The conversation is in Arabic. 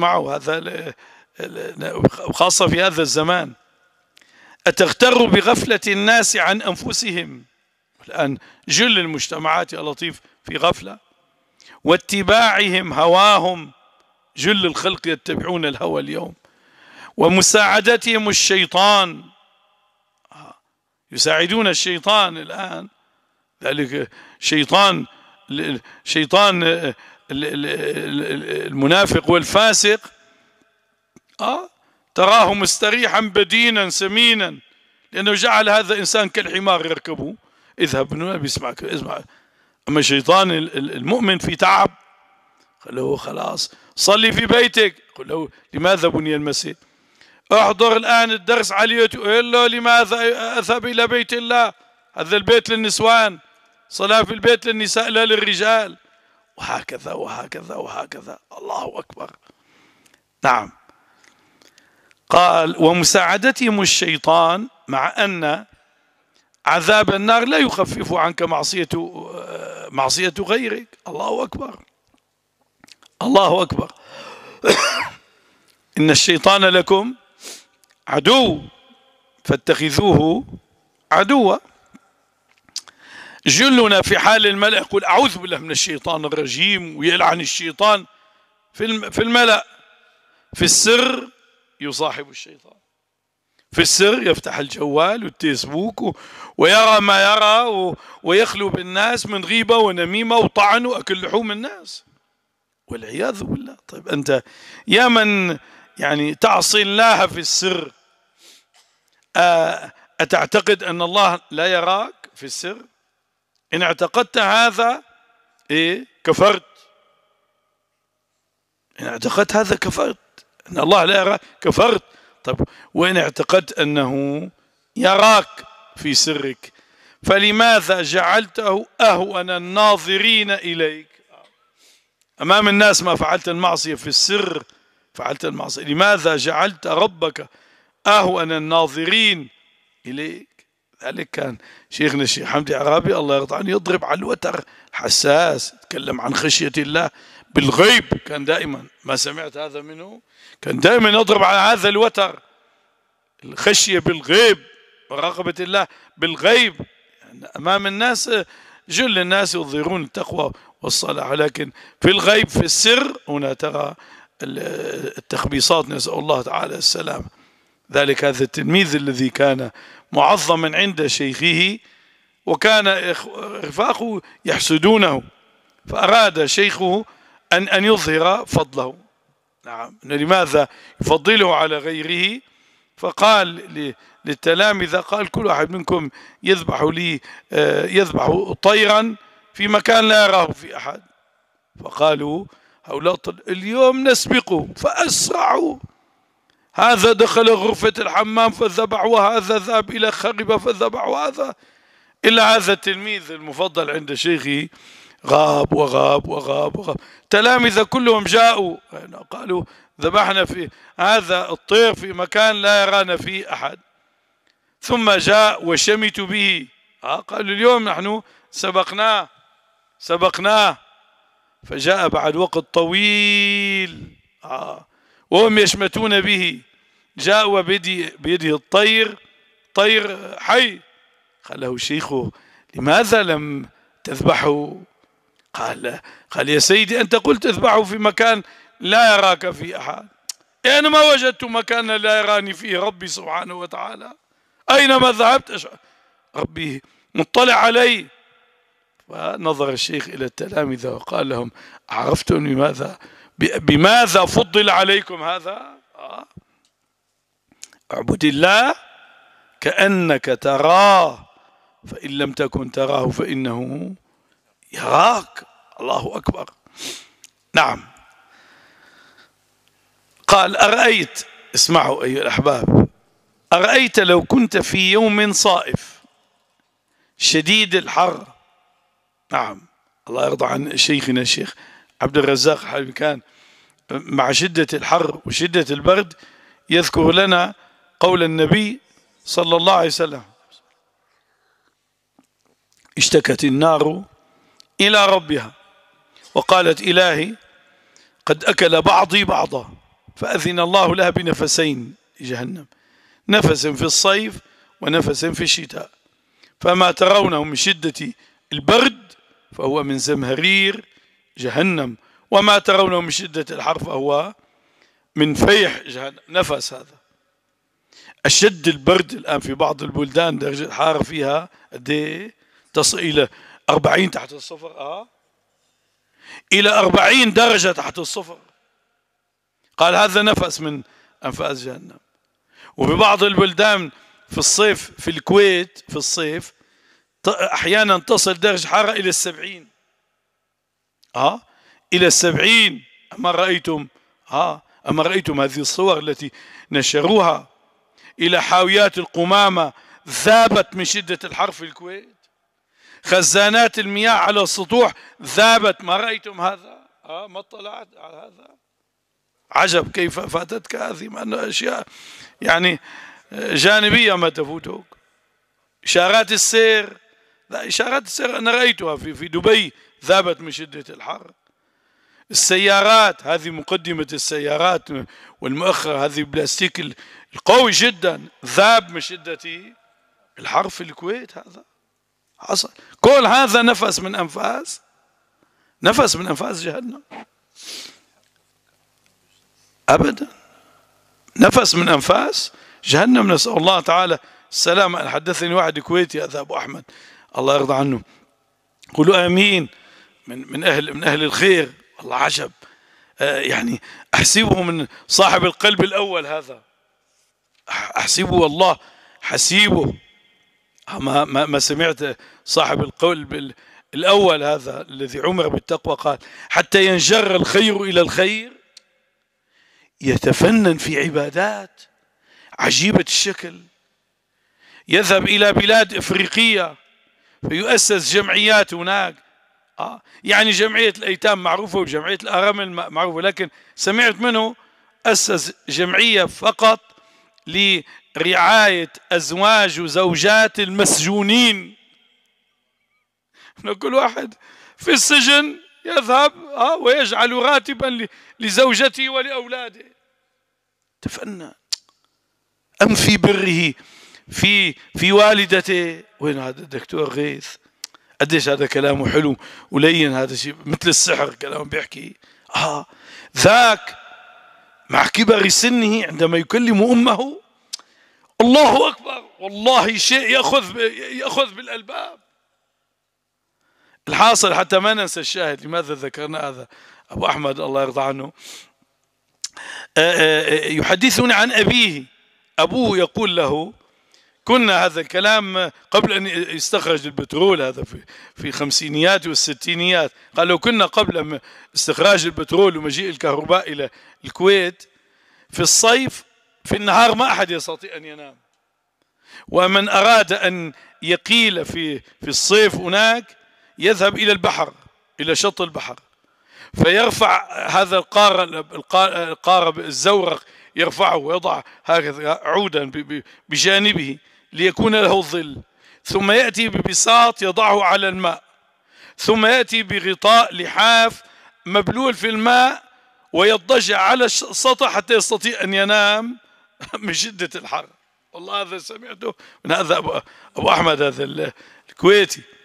اسمعوا هذا وخاصة في هذا الزمان أتغتر بغفلة الناس عن أنفسهم الآن جل المجتمعات يا لطيف في غفلة واتباعهم هواهم جل الخلق يتبعون الهوى اليوم ومساعدتهم الشيطان آه، يساعدون الشيطان الآن ذلك شيطان شيطان المنافق والفاسق آه تراه مستريحا بدينا سمينا لأنه جعل هذا إنسان كالحمار يركبه اذهب ما أبي اسمع أما شيطان المؤمن في تعب قال له خلاص صلي في بيتك قل له لماذا بني المسجد احضر الآن الدرس على اليوتيوب قل إيه له لماذا أذهب إلى بيت الله هذا البيت للنسوان صلاة في البيت للنساء لا للرجال وهكذا وهكذا وهكذا الله أكبر نعم قال ومساعدتهم الشيطان مع أن عذاب النار لا يخفف عنك معصية معصية غيرك الله أكبر الله أكبر إن الشيطان لكم عدو فاتخذوه عدوا جلنا في حال الملأ يقول أعوذ بالله من الشيطان الرجيم ويلعن الشيطان في في الملأ في السر يصاحب الشيطان في السر يفتح الجوال والتيسبوك ويرى ما يرى ويخلو بالناس من غيبة ونميمة وطعن وأكل لحوم الناس والعياذ بالله طيب أنت يا من يعني تعصي الله في السر أتعتقد أن الله لا يراك في السر إن اعتقدت هذا إيه كفرت إن اعتقدت هذا كفرت أن الله لا يراك كفرت طيب وإن اعتقدت أنه يراك في سرك فلماذا جعلته أهون الناظرين إليك أمام الناس ما فعلت المعصية في السر فعلت المعصية لماذا جعلت ربك أهون الناظرين إليك ذلك كان شيخنا الشيخ حمدي عرابي الله يرضى عنه يضرب على الوتر حساس يتكلم عن خشية الله بالغيب كان دائما ما سمعت هذا منه كان دائما يضرب على هذا الوتر الخشية بالغيب ورغبة الله بالغيب يعني أمام الناس جل الناس يظهرون التقوى والصلاح لكن في الغيب في السر هنا ترى التخبيصات نسأل الله تعالى السلامه ذلك هذا التلميذ الذي كان معظما عند شيخه وكان رفاقه يحسدونه فأراد شيخه أن أن يظهر فضله نعم لماذا يفضله على غيره فقال للتلامذة قال كل واحد منكم يذبح لي آه، يذبح طيرا في مكان لا يراه في أحد فقالوا هؤلاء اليوم نسبقه فأسرعوا هذا دخل غرفة الحمام فذبح وهذا ذهب إلى خربة فذبح وهذا إلا هذا التلميذ المفضل عند شيخي غاب وغاب وغاب وغاب تلامذة كلهم جاءوا يعني قالوا ذبحنا في هذا الطير في مكان لا يرانا فيه أحد ثم جاء وشمت به آه، قالوا اليوم نحن سبقناه سبقناه فجاء بعد وقت طويل آه، وهم يشمتون به جاء وبيدي بيده الطير طير حي قال له شيخه لماذا لم تذبحه قال قال يا سيدي أنت قلت اذبحه في مكان لا يراك فيه أحد إيه، أنا يعني ما وجدت مكانا لا يراني فيه ربي سبحانه وتعالى أينما ذهبت أشعر. ربي مطلع علي فنظر الشيخ إلى التلامذة وقال لهم عرفتم بماذا بماذا فضل عليكم هذا آه. اعبد الله كأنك تراه فإن لم تكن تراه فإنه يراك الله أكبر نعم قال أرأيت اسمعوا أيها الأحباب أرأيت لو كنت في يوم صائف شديد الحر نعم الله يرضى عن شيخنا الشيخ عبد الرزاق حبيب كان مع شدة الحر وشدة البرد يذكر لنا قول النبي صلى الله عليه وسلم اشتكت النار إلى ربها وقالت إلهي قد أكل بعضي بعضا فأذن الله لها بنفسين جهنم نفس في الصيف ونفس في الشتاء فما ترونه من شدة البرد فهو من زمهرير جهنم وما ترونه من شدة الحر فهو من فيح جهنم نفس هذا اشد البرد الان في بعض البلدان درجه الحراره فيها قد إيه؟ تصل الى 40 تحت الصفر اه الى 40 درجه تحت الصفر قال هذا نفس من انفاس جهنم وفي بعض البلدان في الصيف في الكويت في الصيف احيانا تصل درجه حراره الى السبعين اه الى السبعين اما رايتم اه اما رايتم هذه الصور التي نشروها إلى حاويات القمامة ذابت من شدة الحر في الكويت خزانات المياه على السطوح ذابت ما رأيتم هذا آه ما اطلعت على هذا عجب كيف فاتتك هذه ما أنه أشياء يعني آه، جانبية ما تفوتك إشارات السير لا إشارات السير أنا رأيتها في في دبي ذابت من شدة الحر السيارات هذه مقدمة السيارات والمؤخرة هذه بلاستيك القوي جدا ذاب من شدة الحرف في الكويت هذا حصل كل هذا نفس من أنفاس نفس من أنفاس جهنم أبدا نفس من أنفاس جهنم نسأل الله تعالى السلامة حدثني واحد كويتي هذا أبو أحمد الله يرضى عنه قولوا آمين من من أهل من أهل الخير الله عجب آه، يعني أحسبه من صاحب القلب الأول هذا أحسبه والله حسيبه آه، ما, ما, ما سمعت صاحب القلب الأول هذا الذي عمر بالتقوى قال حتى ينجر الخير إلى الخير يتفنن في عبادات عجيبة الشكل يذهب إلى بلاد إفريقية فيؤسس جمعيات هناك آه يعني جمعية الأيتام معروفة وجمعية الأرامل معروفة لكن سمعت منه أسس جمعية فقط لرعاية أزواج وزوجات المسجونين كل واحد في السجن يذهب آه ويجعل راتبا لزوجته ولأولاده تفنى أم في بره في في والدته وين هذا الدكتور غيث قديش هذا كلامه حلو ولين هذا الشيء مثل السحر كلامه بيحكي آه ذاك مع كبر سنه عندما يكلم أمه الله أكبر والله شيء يأخذ يأخذ بالألباب الحاصل حتى ما ننسى الشاهد لماذا ذكرنا هذا أبو أحمد الله يرضى عنه آه، آه، آه، يحدثني عن أبيه أبوه يقول له كنا هذا الكلام قبل أن يستخرج البترول هذا في في الخمسينيات والستينيات قال لو كنا قبل استخراج البترول ومجيء الكهرباء إلى الكويت في الصيف في النهار ما أحد يستطيع أن ينام ومن أراد أن يقيل في في الصيف هناك يذهب إلى البحر إلى شط البحر فيرفع هذا القار القار الزورق يرفعه ويضع هكذا عودا بجانبه ليكون له ظل ثم يأتي ببساط يضعه على الماء ثم يأتي بغطاء لحاف مبلول في الماء ويضجع على السطح حتى يستطيع أن ينام من شدة الحر والله هذا سمعته من هذا أبو, أبو أحمد هذا الكويتي